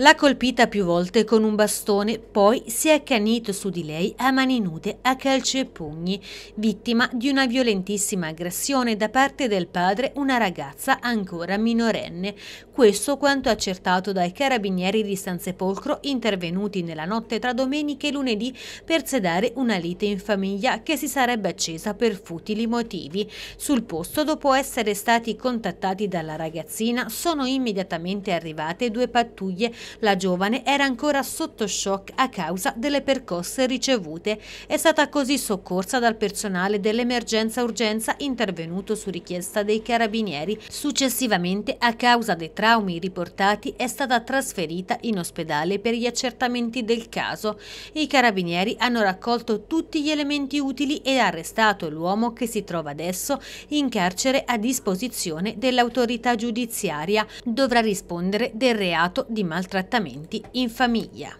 L'ha colpita più volte con un bastone, poi si è accanito su di lei a mani nude, a calci e pugni, vittima di una violentissima aggressione da parte del padre, una ragazza ancora minorenne. Questo quanto accertato dai carabinieri di San Sepolcro intervenuti nella notte tra domenica e lunedì per sedare una lite in famiglia che si sarebbe accesa per futili motivi. Sul posto, dopo essere stati contattati dalla ragazzina, sono immediatamente arrivate due pattuglie la giovane era ancora sotto shock a causa delle percosse ricevute. È stata così soccorsa dal personale dell'emergenza urgenza intervenuto su richiesta dei carabinieri. Successivamente, a causa dei traumi riportati, è stata trasferita in ospedale per gli accertamenti del caso. I carabinieri hanno raccolto tutti gli elementi utili e arrestato l'uomo che si trova adesso in carcere a disposizione dell'autorità giudiziaria. Dovrà rispondere del reato di maltrattamento trattamenti in famiglia.